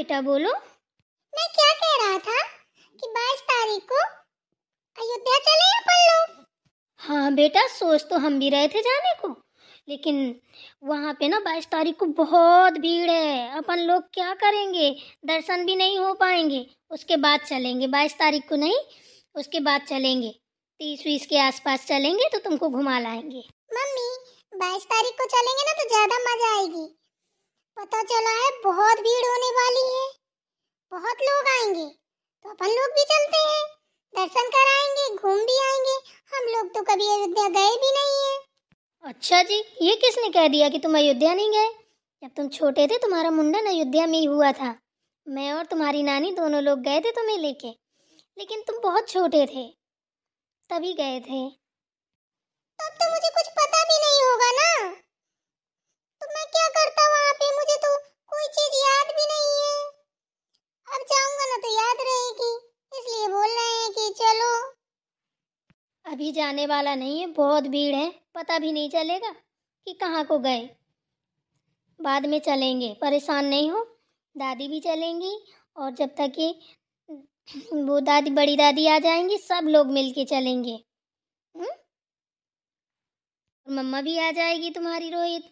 बेटा बोलो मैं क्या कह रहा था कि बाईस तारीख को अयोध्या चले अपन लोग हाँ बेटा सोच तो हम भी रहे थे जाने को लेकिन वहाँ पे ना बाईस तारीख को बहुत भीड़ है अपन लोग क्या करेंगे दर्शन भी नहीं हो पाएंगे उसके बाद चलेंगे बाईस तारीख को नहीं उसके बाद चलेंगे तीस वीस के आसपास चलेंगे तो तुमको घुमा लाएंगे मम्मी बाईस तारीख को चलेंगे ना तो ज़्यादा मज़ा आएगी पता चला है बहुत भीड़ होने वाली है बहुत लोग आएंगे तो अपन लोग भी चलते हैं दर्शन कराएंगे घूम भी आएंगे हम लोग तो कभी अयोध्या गए भी नहीं है अच्छा जी ये किसने कह दिया कि तुम अयोध्या नहीं गए जब तुम छोटे थे तुम्हारा मुंडन अयोध्या में ही हुआ था मैं और तुम्हारी नानी दोनों लोग गए थे तुम्हें लेके लेकिन तुम बहुत छोटे थे तभी गए थे तब तो मुझे कुछ पता भी नहीं होगा ना भी जाने वाला नहीं है बहुत भीड़ है पता भी नहीं चलेगा कि कहाँ को गए बाद में चलेंगे परेशान नहीं हो दादी भी चलेंगी और जब तक कि वो दादी बड़ी दादी आ जाएंगी सब लोग मिल के चलेंगे हम्म? मम्मा भी आ जाएगी तुम्हारी रोहित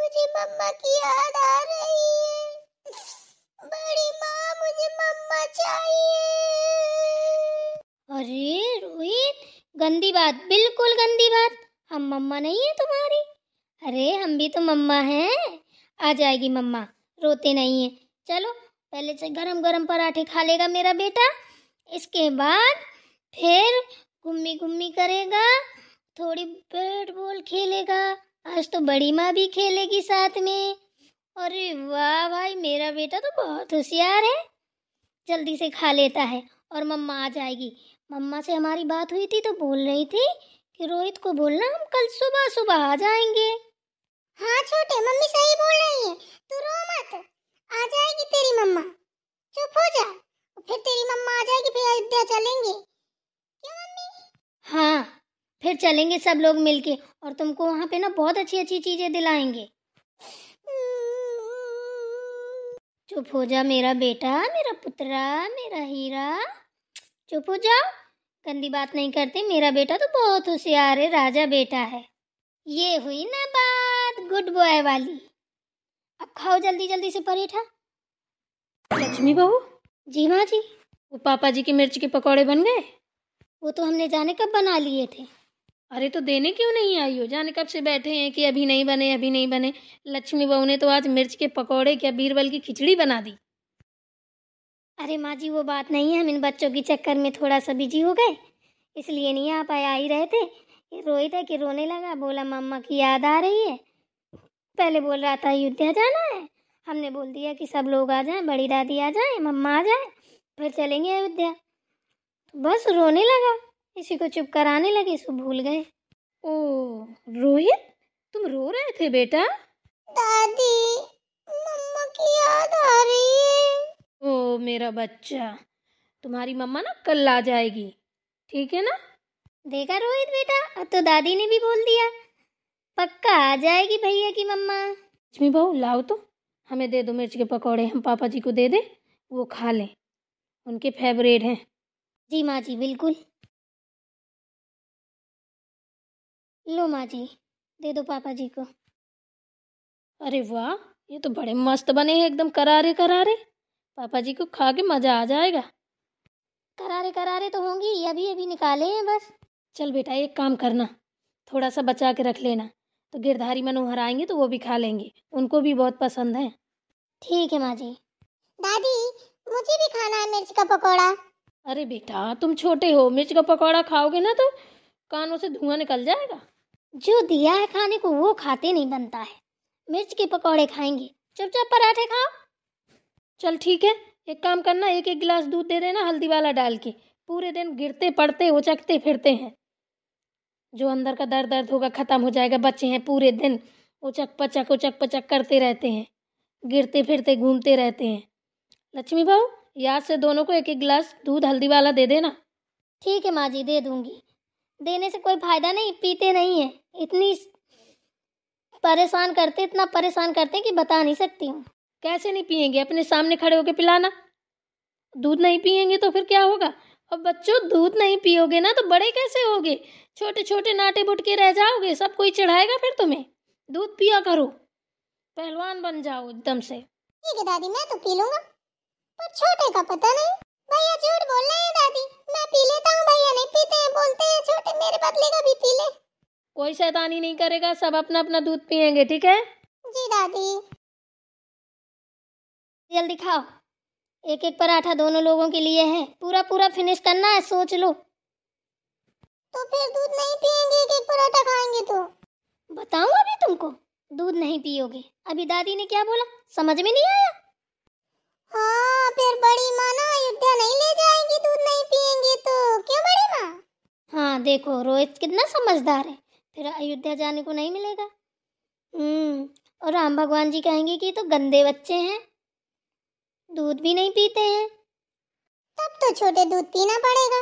मुझे मम्मा की याद आ रही है बड़ी माँ मुझे मम्मा चाहिए अरे रोहित गंदी बात बिल्कुल गंदी बात हम मम्मा नहीं है तुम्हारी अरे हम भी तो मम्मा हैं आ जाएगी मम्मा रोते नहीं है चलो पहले से गरम गरम पराठे खा लेगा मेरा बेटा इसके बाद फिर घुम्मी घुम्मी करेगा थोड़ी बैट बॉल खेलेगा आज तो बड़ी माँ भी खेलेगी साथ में अरे वाह भाई मेरा बेटा तो बहुत होशियार है जल्दी से खा लेता है और मम्मा आ जाएगी मम्मा से हमारी बात हुई थी तो बोल रही थी कि रोहित को बोलना हम कल सुबह सुबह आ जाएंगे हाँ छोटे मम्मी सही बोल रही है तू रो मत आ जाएगी तेरी मम्मा चुप हो जा फिर तेरी मम्मा आ जाएगी फिर अयोध्या चलेंगे क्या मम्मी हाँ फिर चलेंगे सब लोग मिलके और तुमको वहाँ पे ना बहुत अच्छी अच्छी चीजें दिलाएंगे हम्म। चुप हो जा मेरा बेटा मेरा पुत्रा मेरा हीरा चुप हो जाओ गंदी बात नहीं करते मेरा बेटा तो बहुत होशियार है राजा बेटा है ये हुई ना बात गुड बॉय वाली अब खाओ जल्दी जल्दी से परेठा लक्ष्मी बहू जी माँ जी वो पापा जी के मिर्च के पकौड़े बन गए वो तो हमने जाने कब बना लिए थे अरे तो देने क्यों नहीं आई हो जाने कब से बैठे हैं कि अभी नहीं बने अभी नहीं बने लक्ष्मी बहू ने तो आज मिर्च के पकौड़े क्या बीरबल की खिचड़ी बना दी अरे माँ जी वो बात नहीं है हम इन बच्चों के चक्कर में थोड़ा सा बिजी हो गए इसलिए नहीं आ पाए आ ही रहे थे रोहित है कि रोने लगा बोला मम्मा की याद आ रही है पहले बोल रहा था अयोध्या जाना है हमने बोल दिया कि सब लोग आ जाएं बड़ी दादी आ जाएं मम्मा आ जाए फिर चलेंगे अयोध्या तो बस रोने लगा इसी को चुप कराने लगे सो भूल गए ओ रोहित तुम रो रहे थे बेटा दादी मम्मा की याद आ रही है ओ मेरा बच्चा तुम्हारी मम्मा ना कल आ जाएगी ठीक है ना देखा रोहित बेटा अब तो दादी ने भी बोल दिया पक्का आ जाएगी भैया की मम्मा लक्ष्मी बहू लाओ तो हमें दे दो मिर्च के पकौड़े हम पापा जी को दे दे वो खा लें उनके फेवरेट हैं जी माँ जी बिल्कुल लो माँ जी दे दो पापा जी को अरे वाह ये तो बड़े मस्त बने हैं एकदम करारे करारे पापा जी को खा के मजा आ जाएगा करारे करारे तो होंगी ये अभी अभी निकाले हैं बस चल बेटा एक काम करना थोड़ा सा बचा के रख लेना तो गिरधारी मनोहर आएंगे तो वो भी खा लेंगे उनको भी बहुत पसंद है ठीक है माँ जी दादी मुझे भी खाना है मिर्च का पकौड़ा अरे बेटा तुम छोटे हो मिर्च का पकौड़ा खाओगे ना तो कानों से धुआं निकल जाएगा जो दिया है खाने को वो खाते नहीं बनता है मिर्च के पकौड़े खाएंगे चुपचाप पराठे खाओ चल ठीक है एक काम करना एक एक गिलास दूध दे देना हल्दी वाला डाल के पूरे दिन गिरते पड़ते उचकते फिरते हैं जो अंदर का दर्द दर्द होगा ख़त्म हो जाएगा बच्चे हैं पूरे दिन उचक पचक उचक पचक करते रहते हैं गिरते फिरते घूमते रहते हैं लक्ष्मी भाऊ याद से दोनों को एक एक गिलास दूध हल्दी वाला दे देना ठीक है माँ जी दे दूंगी देने से कोई फ़ायदा नहीं पीते नहीं है इतनी परेशान करते इतना परेशान करते कि बता नहीं सकती हूँ कैसे नहीं पियेंगे अपने सामने खड़े होकर पिलाना दूध नहीं पियेंगे तो फिर क्या होगा अब बच्चों दूध नहीं पियोगे ना तो बड़े कैसे होगे छोटे छोटे नाटे बुटके रह जाओगे सब कोई चढ़ाएगा फिर तुम्हें दूध पिया करो पहलवान बन जाओ एकदम से ठीक है दादी मैं तो पी लूंगा पर छोटे का पता नहीं भैया झूठ बोल रहे हैं दादी मैं पी लेता हूँ भैया नहीं पीते हैं बोलते हैं छोटे मेरे बदले का भी पी ले कोई शैतानी नहीं करेगा सब अपना अपना दूध पिएंगे ठीक है जी दादी जल्दी खाओ एक एक पराठा दोनों लोगों के लिए है पूरा पूरा फिनिश करना है सोच लो तो फिर दूध नहीं पियेंगे एक एक पराठा खाएंगे तो बताऊं अभी तुमको दूध नहीं पियोगे अभी दादी ने क्या बोला समझ में नहीं आया हाँ फिर बड़ी माँ ना अयोध्या नहीं ले जाएंगी दूध नहीं पिएंगे तो क्यों बड़ी माँ हाँ देखो रोहित कितना समझदार है फिर अयोध्या जाने को नहीं मिलेगा हम्म और राम भगवान जी कहेंगे कि तो गंदे बच्चे हैं दूध भी नहीं पीते हैं तब तो छोटे दूध पीना पड़ेगा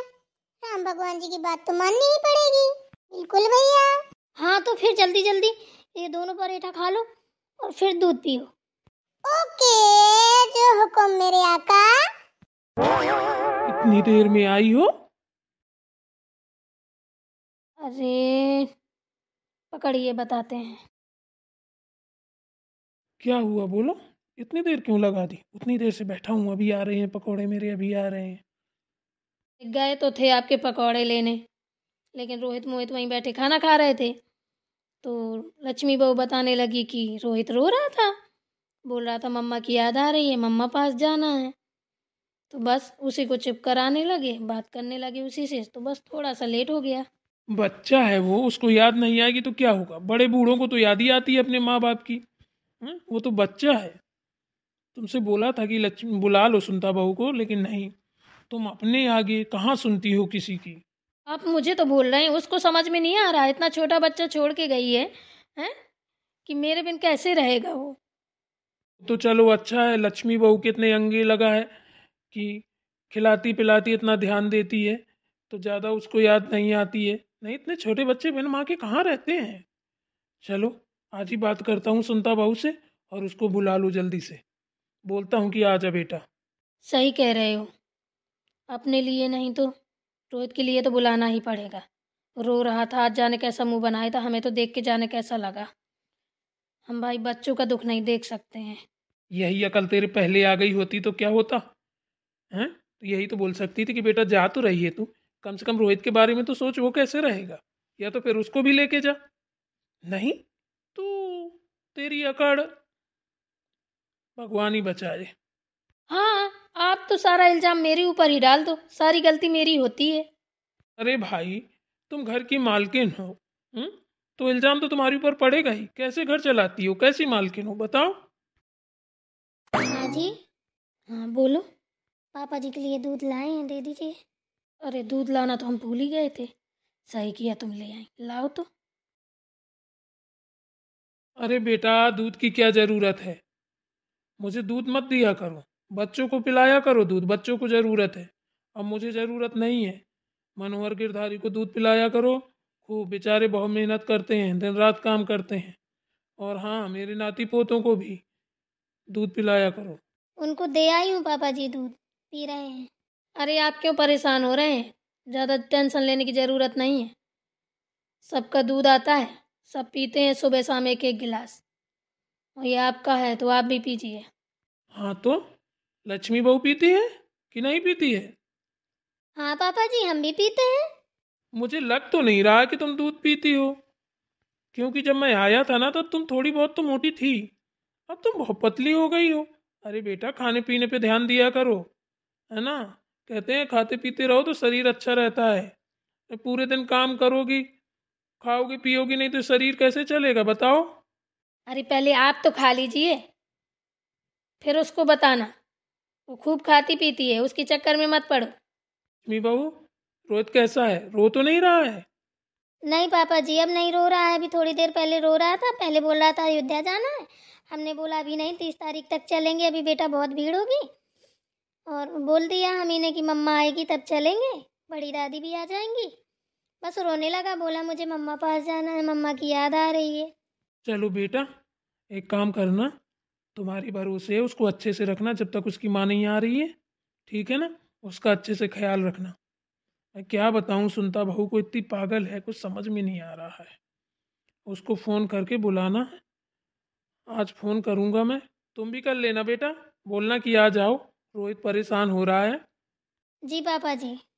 राम भगवान जी की बात तो माननी ही पड़ेगी बिल्कुल भैया हाँ तो फिर जल्दी जल्दी ये दोनों परेठा खा लो और फिर दूध पियो ओके जो हुक्म मेरे आका इतनी देर में आई हो अरे पकड़िए बताते हैं क्या हुआ बोलो इतनी देर क्यों लगा दी उतनी देर से बैठा हूँ अभी आ रहे हैं पकौड़े मेरे अभी आ रहे हैं गए तो थे आपके पकौड़े लेने लेकिन रोहित मोहित वहीं बैठे खाना खा रहे थे तो लक्ष्मी बहू बताने लगी कि रोहित रो रहा था बोल रहा था मम्मा की याद आ रही है मम्मा पास जाना है तो बस उसी को चिप कराने लगे बात करने लगे उसी से तो बस थोड़ा सा लेट हो गया बच्चा है वो उसको याद नहीं आएगी तो क्या होगा बड़े बूढ़ों को तो याद ही आती है अपने माँ बाप की हम्म, वो तो बच्चा है तुमसे बोला था कि लक्ष्मी बुला लो सुनता बहू को लेकिन नहीं तुम अपने आगे कहाँ सुनती हो किसी की आप मुझे तो बोल रहे हैं उसको समझ में नहीं आ रहा इतना छोटा बच्चा छोड़ के गई है हैं कि मेरे बिन कैसे रहेगा वो तो चलो अच्छा है लक्ष्मी बहू के इतने अंगे लगा है कि खिलाती पिलाती इतना ध्यान देती है तो ज़्यादा उसको याद नहीं आती है नहीं इतने छोटे बच्चे बिन माँ के कहाँ रहते हैं चलो आज ही बात करता हूँ सुनता बहू से और उसको बुला लो जल्दी से बोलता हूँ कि आ जा बेटा सही कह रहे हो अपने लिए नहीं तो रोहित के लिए तो बुलाना ही पड़ेगा रो रहा था आज जाने कैसा मुंह बनाया था हमें तो देख के जाने कैसा लगा हम भाई बच्चों का दुख नहीं देख सकते हैं यही अकल तेरे पहले आ गई होती तो क्या होता हैं तो यही तो बोल सकती थी कि बेटा जा तो रही है तू कम से कम रोहित के बारे में तो सोच वो कैसे रहेगा या तो फिर उसको भी लेके जा नहीं तो तेरी अकड़ भगवान ही बचाए हाँ आप तो सारा इल्जाम मेरे ऊपर ही डाल दो सारी गलती मेरी होती है अरे भाई तुम घर की मालकिन हो हुँ? हम्म? तो इल्जाम तो तुम्हारे ऊपर पड़ेगा ही कैसे घर चलाती हो कैसी मालकिन हो बताओ हाँ जी हाँ बोलो पापा जी के लिए दूध लाए हैं दे दीजिए अरे दूध लाना तो हम भूल ही गए थे सही किया तुम ले आए लाओ तो अरे बेटा दूध की क्या जरूरत है मुझे दूध मत दिया करो बच्चों को पिलाया करो दूध बच्चों को ज़रूरत है अब मुझे ज़रूरत नहीं है मनोहर गिरधारी को दूध पिलाया करो खूब बेचारे बहुत मेहनत करते हैं दिन रात काम करते हैं और हाँ मेरे नाती पोतों को भी दूध पिलाया करो उनको दे आई हूँ पापा जी दूध पी रहे हैं अरे आप क्यों परेशान हो रहे हैं ज़्यादा टेंशन लेने की ज़रूरत नहीं है सबका दूध आता है सब पीते हैं सुबह शाम एक एक गिलास ये आपका है तो आप भी पीजिए हाँ तो लक्ष्मी बहू पीती है कि नहीं पीती है हाँ पापा जी हम भी पीते हैं मुझे लग तो नहीं रहा कि तुम दूध पीती हो क्योंकि जब मैं आया था ना तब तो तुम थोड़ी बहुत तो मोटी थी अब तुम बहुत पतली हो गई हो अरे बेटा खाने पीने पे ध्यान दिया करो है ना कहते हैं खाते पीते रहो तो शरीर अच्छा रहता है तो पूरे दिन काम करोगी खाओगी पियोगी नहीं तो शरीर कैसे चलेगा बताओ अरे पहले आप तो खा लीजिए फिर उसको बताना वो खूब खाती पीती है उसके चक्कर में मत पड़ो मी बहू रोहित कैसा है रो तो नहीं रहा है नहीं पापा जी अब नहीं रो रहा है अभी थोड़ी देर पहले रो रहा था पहले बोल रहा था अयोध्या जाना है हमने बोला अभी नहीं तीस तारीख तक चलेंगे अभी बेटा बहुत भीड़ होगी और बोल दिया हम इन्हें कि मम्मा आएगी तब चलेंगे बड़ी दादी भी आ जाएंगी बस रोने लगा बोला मुझे मम्मा पास जाना है मम्मा की याद आ रही है चलो बेटा एक काम करना तुम्हारी भरोसे है उसको अच्छे से रखना जब तक उसकी माँ नहीं आ रही है ठीक है ना उसका अच्छे से ख्याल रखना मैं क्या बताऊँ सुनता बहू को इतनी पागल है कुछ समझ में नहीं आ रहा है उसको फ़ोन करके बुलाना है आज फ़ोन करूँगा मैं तुम भी कर लेना बेटा बोलना कि आ जाओ रोहित परेशान हो रहा है जी पापा जी